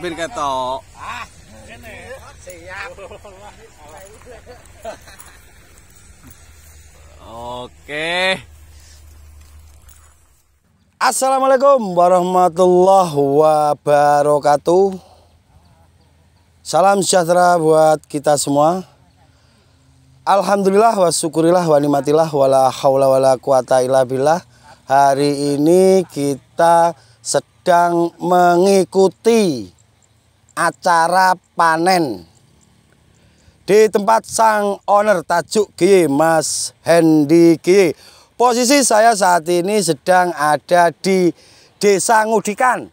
Bin ketok. Oke. Assalamualaikum warahmatullahi wabarakatuh. Salam sejahtera buat kita semua. Alhamdulillah wa syukurillah wa nikmatillah wala haula wala quwata illa billah. Hari ini kita sedang mengikuti acara panen di tempat sang owner tajuk G Mas Hendi Gie. Posisi saya saat ini sedang ada di Desa Ngudikan,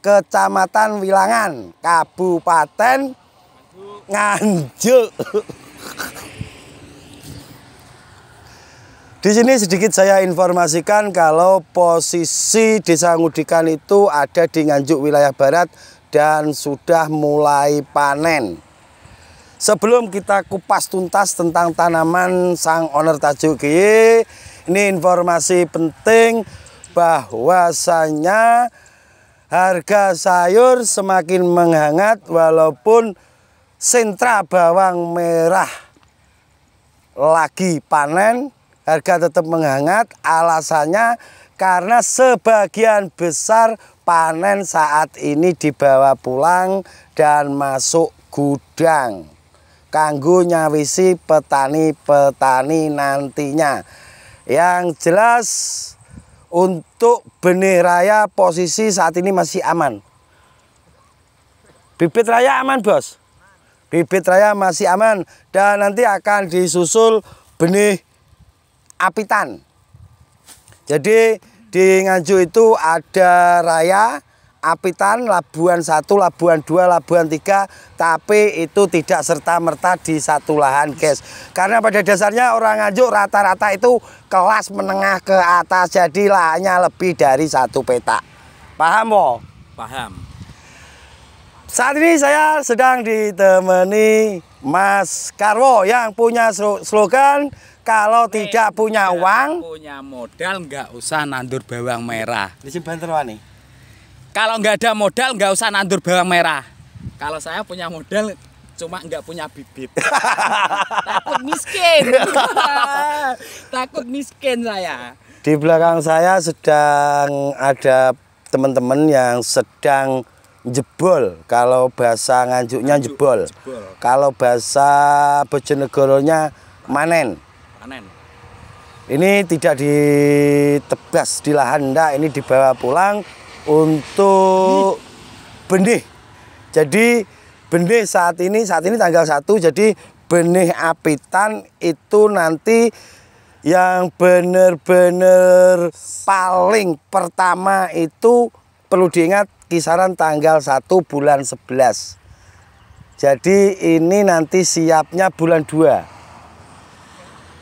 Kecamatan Wilangan, Kabupaten Nganjuk. Di sini sedikit saya informasikan kalau posisi Desa Ngudikan itu ada di Nganjuk wilayah barat dan sudah mulai panen. Sebelum kita kupas tuntas tentang tanaman sang owner Tajuki, ini informasi penting bahwasanya harga sayur semakin menghangat walaupun sentra bawang merah lagi panen harga tetap menghangat alasannya karena sebagian besar panen saat ini dibawa pulang dan masuk gudang kanggo nyawisi petani-petani nantinya. Yang jelas untuk benih raya posisi saat ini masih aman. Bibit raya aman, Bos. Bibit raya masih aman dan nanti akan disusul benih apitan. Jadi di Nganjuk itu ada Raya, Apitan, Labuan 1, Labuan 2, Labuan 3, tapi itu tidak serta-merta di satu lahan, guys. Karena pada dasarnya orang Nganjuk rata-rata itu kelas menengah ke atas, jadi lahannya lebih dari satu petak. Paham, Wo? Paham. Saat ini saya sedang ditemani Mas Karwo yang punya slogan kalau Nek, tidak punya uang, punya modal nggak usah nandur bawang merah. Di banterwane. Kalau nggak ada modal nggak usah nandur bawang merah. Kalau saya punya modal cuma nggak punya bibit. Takut miskin. Takut miskin saya. Di belakang saya sedang ada teman-teman yang sedang jebol kalau bahasa nganjuknya jebol, jebol. kalau bahasa bojonegoronya manen panen? Ini tidak ditebas di lahan, enggak. Ini dibawa pulang untuk benih. Jadi benih saat ini, saat ini tanggal 1, jadi benih apitan itu nanti yang benar-benar paling pertama itu perlu diingat kisaran tanggal 1 bulan 11. Jadi ini nanti siapnya bulan 2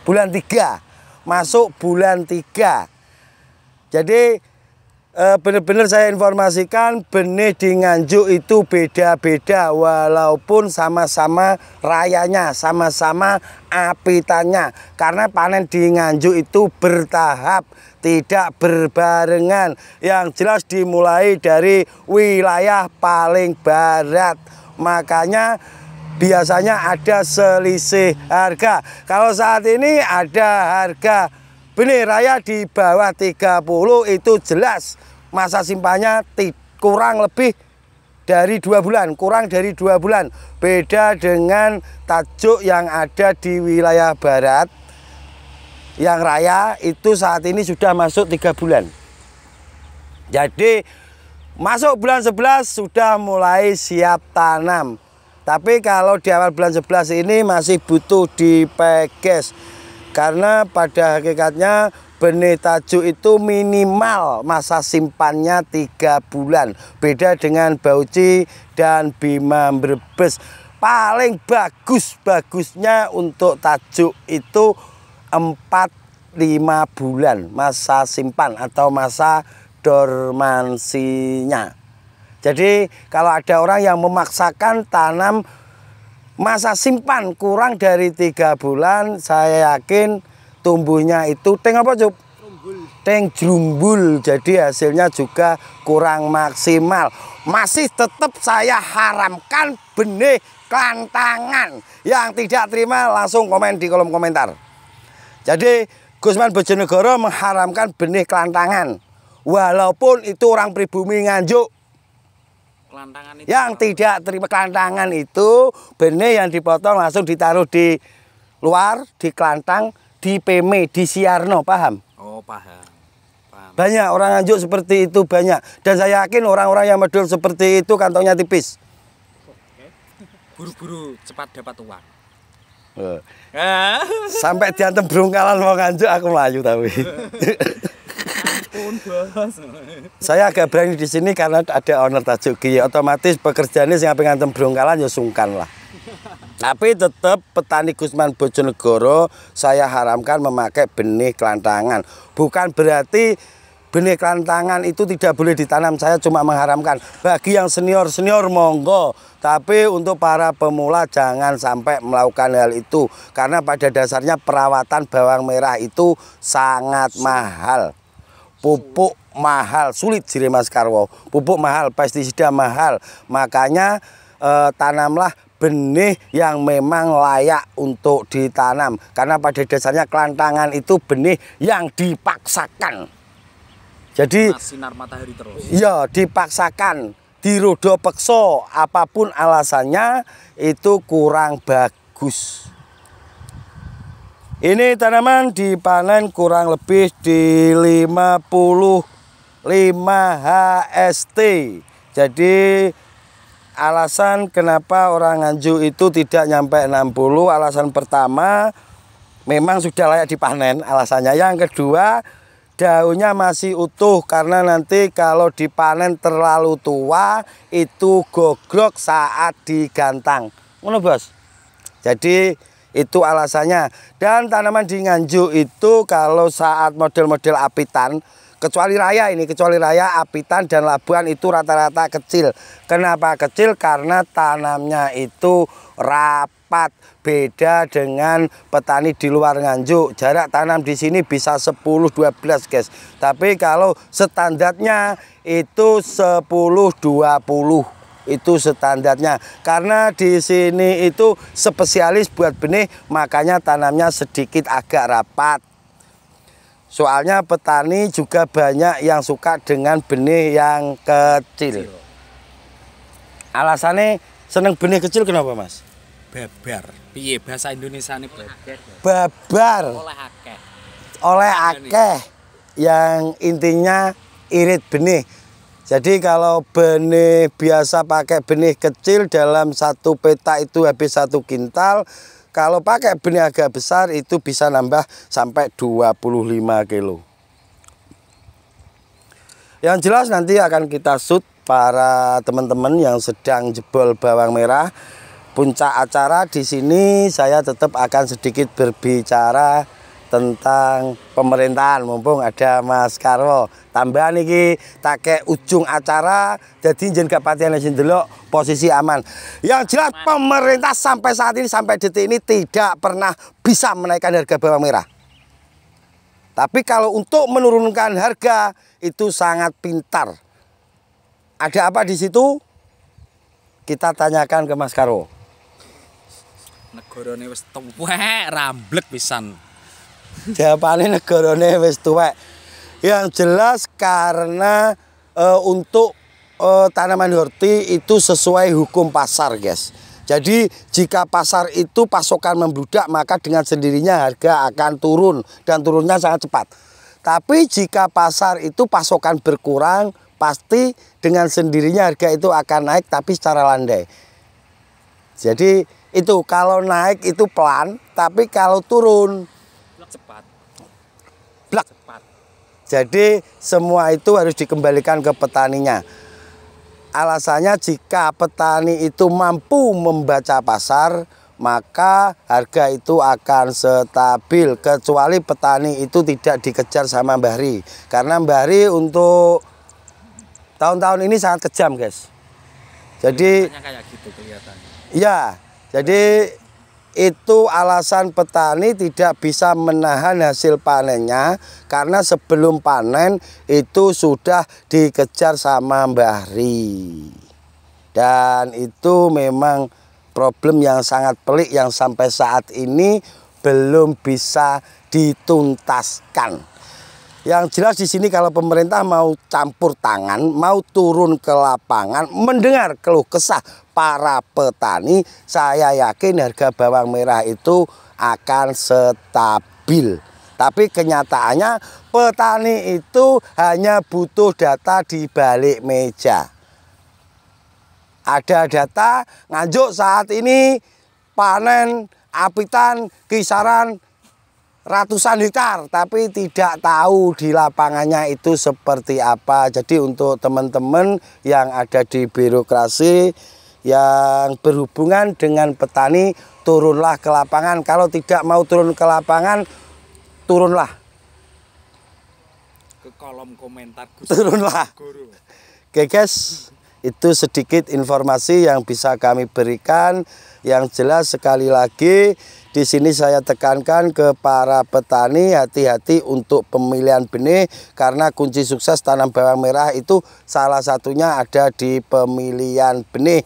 bulan 3 masuk bulan 3 jadi eh, benar-benar saya informasikan benih di Nganjuk itu beda-beda walaupun sama-sama rayanya, sama-sama apitannya. Karena panen di Nganjuk itu bertahap, tidak berbarengan. Yang jelas dimulai dari wilayah paling barat. Makanya biasanya ada selisih harga. Kalau saat ini ada harga benih raya di bawah 30 itu jelas masa simpannya kurang lebih dari dua bulan, kurang dari dua bulan. Beda dengan tajuk yang ada di wilayah barat, yang raya itu saat ini sudah masuk tiga bulan. Jadi masuk bulan 11 sudah mulai siap tanam. Tapi kalau di awal bulan 11 ini masih butuh dipeges karena pada hakikatnya benih tajuk itu minimal masa simpannya tiga bulan. Beda dengan bauci dan bima brebes. Paling bagus bagusnya untuk tajuk itu 4 5 bulan masa simpan atau masa dormansinya. Jadi kalau ada orang yang memaksakan tanam masa simpan kurang dari tiga bulan, saya yakin tumbuhnya itu teng apa cup? Teng jerumbul. Jadi hasilnya juga kurang maksimal. Masih tetap saya haramkan benih kelantangan. Yang tidak terima langsung komen di kolom komentar. Jadi Gusman Bojonegoro mengharamkan benih kelantangan. Walaupun itu orang pribumi nganjuk itu yang tidak terima kelantangan itu benih yang dipotong langsung ditaruh di luar, di kelantang, di PM e, di siarno, paham? Oh, paham. paham. Banyak orang anjuk seperti itu banyak dan saya yakin orang-orang yang medul seperti itu kantongnya tipis. Buru-buru cepat dapat uang. Eh. Eh? Sampai diantem berungkalan mau nganjuk aku melaju tapi. saya agak berani di sini karena ada owner Tajuki otomatis pekerjaannya sing pengen ngantem brongkalan ya sungkan lah tapi tetap petani Gusman Bojonegoro saya haramkan memakai benih kelantangan bukan berarti benih kelantangan itu tidak boleh ditanam saya cuma mengharamkan bagi yang senior-senior monggo tapi untuk para pemula jangan sampai melakukan hal itu karena pada dasarnya perawatan bawang merah itu sangat mahal pupuk mahal sulit jiri Mas Karwo pupuk mahal pestisida mahal makanya eh, tanamlah benih yang memang layak untuk ditanam karena pada dasarnya kelantangan itu benih yang dipaksakan jadi sinar matahari terus ya dipaksakan di rodo pekso apapun alasannya itu kurang bagus ini tanaman dipanen kurang lebih di 55 HST. Jadi alasan kenapa orang Anju itu tidak nyampe 60 alasan pertama memang sudah layak dipanen alasannya yang kedua daunnya masih utuh karena nanti kalau dipanen terlalu tua itu gogrok saat digantang ngono bos jadi itu alasannya. Dan tanaman di Nganjuk itu kalau saat model-model apitan, kecuali raya ini, kecuali raya apitan dan labuan itu rata-rata kecil. Kenapa kecil? Karena tanamnya itu rapat beda dengan petani di luar Nganjuk jarak tanam di sini bisa 10-12 guys tapi kalau standarnya itu 10-20 itu standarnya karena di sini itu spesialis buat benih makanya tanamnya sedikit agak rapat soalnya petani juga banyak yang suka dengan benih yang kecil alasannya seneng benih kecil kenapa mas? babar piye bahasa Indonesia ini babar babar oleh akeh oleh akeh yang intinya irit benih jadi kalau benih biasa pakai benih kecil dalam satu peta itu habis satu kintal. Kalau pakai benih agak besar itu bisa nambah sampai 25 kilo. Yang jelas nanti akan kita shoot para teman-teman yang sedang jebol bawang merah. Puncak acara di sini saya tetap akan sedikit berbicara tentang pemerintahan mumpung ada Mas Karwo tambahan iki tak ujung acara jadi jen gak patihan delok posisi aman yang jelas pemerintah sampai saat ini sampai detik ini tidak pernah bisa menaikkan harga bawang merah tapi kalau untuk menurunkan harga itu sangat pintar ada apa di situ kita tanyakan ke Mas Karwo negara ini wis tuwek ramblek pisan Japane negarane wis tuwek. Yang jelas karena e, untuk e, tanaman horti itu sesuai hukum pasar, guys. Jadi jika pasar itu pasokan membludak maka dengan sendirinya harga akan turun dan turunnya sangat cepat. Tapi jika pasar itu pasokan berkurang pasti dengan sendirinya harga itu akan naik tapi secara landai. Jadi itu kalau naik itu pelan tapi kalau turun cepat Blak. cepat jadi semua itu harus dikembalikan ke petaninya alasannya jika petani itu mampu membaca pasar maka harga itu akan stabil kecuali petani itu tidak dikejar sama Ri. karena Ri untuk tahun-tahun ini sangat kejam guys jadi kayak gitu kelihatannya Iya. jadi itu alasan petani tidak bisa menahan hasil panennya karena sebelum panen itu sudah dikejar sama Mbah Ri. dan itu memang problem yang sangat pelik yang sampai saat ini belum bisa dituntaskan yang jelas di sini kalau pemerintah mau campur tangan, mau turun ke lapangan, mendengar keluh kesah para petani, saya yakin harga bawang merah itu akan stabil. Tapi kenyataannya petani itu hanya butuh data di balik meja. Ada data nganjuk saat ini panen apitan kisaran ratusan hektar tapi tidak tahu di lapangannya itu seperti apa. Jadi untuk teman-teman yang ada di birokrasi yang berhubungan dengan petani turunlah ke lapangan. Kalau tidak mau turun ke lapangan turunlah ke kolom komentar Gus. Turunlah. Guru. Oke guys, itu sedikit informasi yang bisa kami berikan. Yang jelas sekali lagi di sini saya tekankan ke para petani hati-hati untuk pemilihan benih karena kunci sukses tanam bawang merah itu salah satunya ada di pemilihan benih.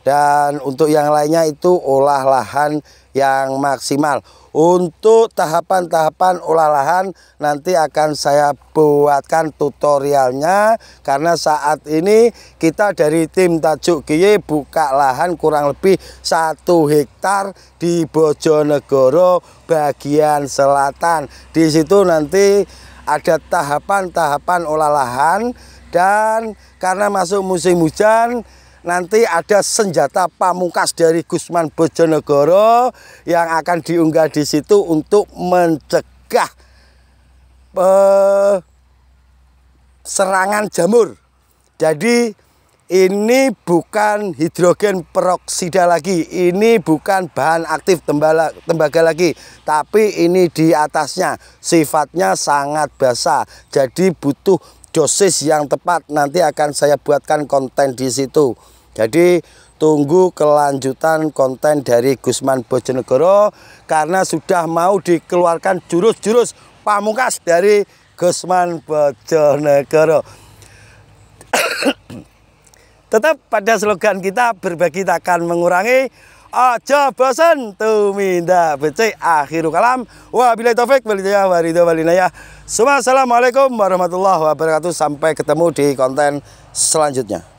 Dan untuk yang lainnya itu olah lahan yang maksimal. Untuk tahapan-tahapan olah lahan nanti akan saya buatkan tutorialnya karena saat ini kita dari tim Tajuk Kiye buka lahan kurang lebih satu hektar di Bojonegoro bagian selatan. Di situ nanti ada tahapan-tahapan olah lahan dan karena masuk musim hujan nanti ada senjata pamungkas dari Gusman Bojonegoro yang akan diunggah di situ untuk mencegah eh, serangan jamur. Jadi ini bukan hidrogen peroksida lagi, ini bukan bahan aktif tembala, tembaga lagi, tapi ini di atasnya sifatnya sangat basah, jadi butuh dosis yang tepat nanti akan saya buatkan konten di situ. Jadi tunggu kelanjutan konten dari Gusman Bojonegoro karena sudah mau dikeluarkan jurus-jurus pamungkas dari Gusman Bojonegoro. Tetap pada slogan kita berbagi takkan mengurangi aja bosan minda becik akhiru kalam wabillahi taufik walidaya waridho walinaya Assalamualaikum warahmatullahi wabarakatuh sampai ketemu di konten selanjutnya